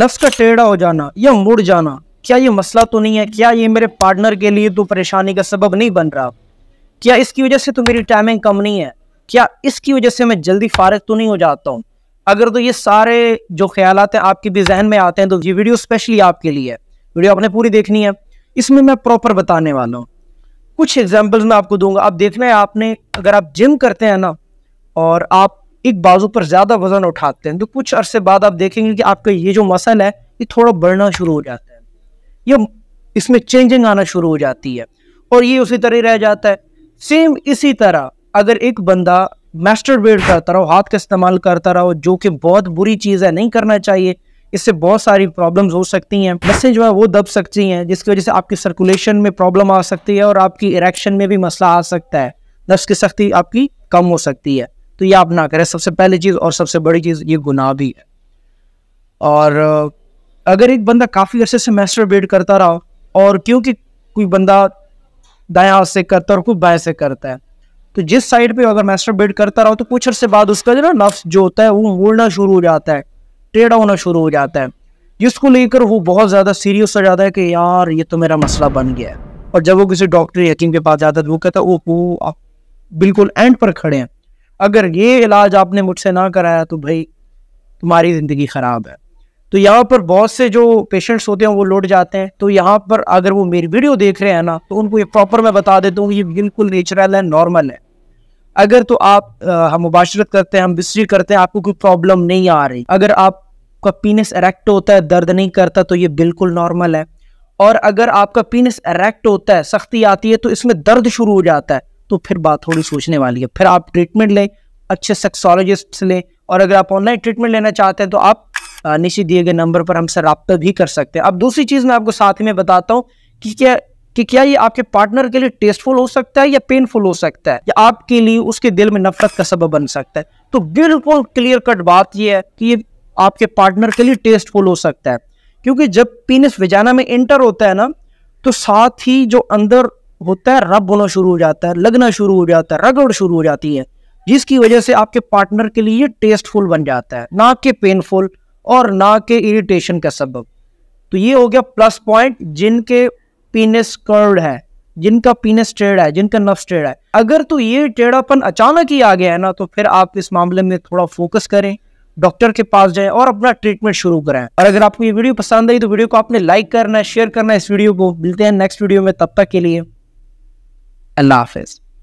नफ्स का टेढ़ा हो जाना या मुड़ जाना क्या ये मसला तो नहीं है क्या ये मेरे पार्टनर के लिए तो परेशानी का सबब नहीं बन रहा क्या इसकी वजह से तो मेरी टाइमिंग कम नहीं है क्या इसकी वजह से मैं जल्दी फारग तो नहीं हो जाता हूँ अगर तो ये सारे जो ख्याल हैं आपके भी जहन में आते हैं तो ये वीडियो स्पेशली आपके लिए है वीडियो आपने पूरी देखनी है इसमें मैं प्रॉपर बताने वाला हूँ कुछ एग्जाम्पल्स मैं आपको दूंगा आप देखना है आपने अगर आप जिम करते हैं ना और आप एक बाजू पर ज़्यादा वजन उठाते हैं तो कुछ अरसे बाद आप देखेंगे कि आपका ये जो मसल है ये थोड़ा बढ़ना शुरू हो जाता है ये इसमें चेंजिंग आना शुरू हो जाती है और ये उसी तरह रह जाता है सेम इसी तरह अगर एक बंदा बेड करता रहो हाथ का इस्तेमाल करता रहो जो कि बहुत बुरी चीज़ है नहीं करना चाहिए इससे बहुत सारी प्रॉब्लम्स हो सकती हैं नसें जो है वो दब सकती हैं जिसकी वजह से आपकी सर्कुलेशन में प्रॉब्लम आ सकती है और आपकी इरेक्शन में भी मसला आ सकता है नस की सख्ती आपकी कम हो सकती है तो ये आप ना करें सबसे पहली चीज़ और सबसे बड़ी चीज़ ये गुनाह भी है और अगर एक बंदा काफ़ी अरसे से मैस्टर करता रहा और क्योंकि कोई बंदा दाया हाथ से करता है और कोई बाएँ से करता है तो जिस साइड पे अगर मैस्टर करता रहा तो कुछ अरसे बाद उसका जो ना नफ्स जो होता है वो मुड़ना शुरू हो जाता है टेढ़ा होना शुरू हो जाता है जिसको लेकर वो बहुत ज़्यादा सीरियस हो जाता है कि यार ये तो मेरा मसला बन गया है और जब वो किसी डॉक्टर या हकीम के पास जाता है तो वो कहता है वो आप बिल्कुल एंड पर खड़े हैं अगर ये इलाज आपने मुझसे ना कराया तो भाई तुम्हारी ज़िंदगी ख़राब है तो यहाँ पर बहुत से जो पेशेंट्स होते हैं वो लौट जाते हैं तो यहाँ पर अगर वो मेरी वीडियो देख रहे हैं ना तो उनको ये प्रॉपर मैं बता देता हूँ ये बिल्कुल नेचुरल है नॉर्मल है अगर तो आप आ, हम मुबाशरत करते हैं हम बिस्री करते हैं आपको कोई प्रॉब्लम नहीं आ रही अगर आपका पीनस एरेक्ट होता है दर्द नहीं करता तो ये बिल्कुल नॉर्मल है और अगर आपका पीनस एरेक्ट होता है सख्ती आती है तो इसमें दर्द शुरू हो जाता है तो फिर बात थोड़ी सोचने वाली है फिर आप ट्रीटमेंट लें अच्छे सेक्सोलॉजिस्ट लें और अगर आप ऑनलाइन ट्रीटमेंट लेना चाहते हैं तो आप निश्चित दिए गए नंबर पर हमसे रबता भी कर सकते हैं अब दूसरी चीज़ मैं आपको साथ में बताता हूँ कि क्या कि क्या ये आपके पार्टनर के लिए टेस्टफुल हो सकता है या पेनफुल हो सकता है या आपके लिए उसके दिल में नफरत का सबब बन सकता है तो बिल्कुल क्लियर कट बात यह है कि ये आपके पार्टनर के लिए टेस्टफुल हो सकता है क्योंकि जब पीनस विजाना में इंटर होता है ना तो साथ ही जो अंदर होता है रब होना शुरू हो जाता है लगना शुरू हो जाता है रगड़ शुरू हो जाती है जिसकी वजह से आपके पार्टनर के लिए टेस्टफुल बन जाता है ना कि पेनफुल और ना के इरिटेशन का सबब तो ये हो गया प्लस पॉइंट जिनके पीनस कर्ड है जिनका पीनस टेढ़ा है जिनका नफ्स टेढ़ा है अगर तो ये टेढ़ापन अचानक ही आ गया है ना तो फिर आप इस मामले में थोड़ा फोकस करें डॉक्टर के पास जाएं और अपना ट्रीटमेंट शुरू करें और अगर आपको ये वीडियो पसंद आई तो वीडियो को आपने लाइक करना है शेयर करना है इस वीडियो को मिलते हैं नेक्स्ट वीडियो में तब तक के लिए अल्लाह हाफिज़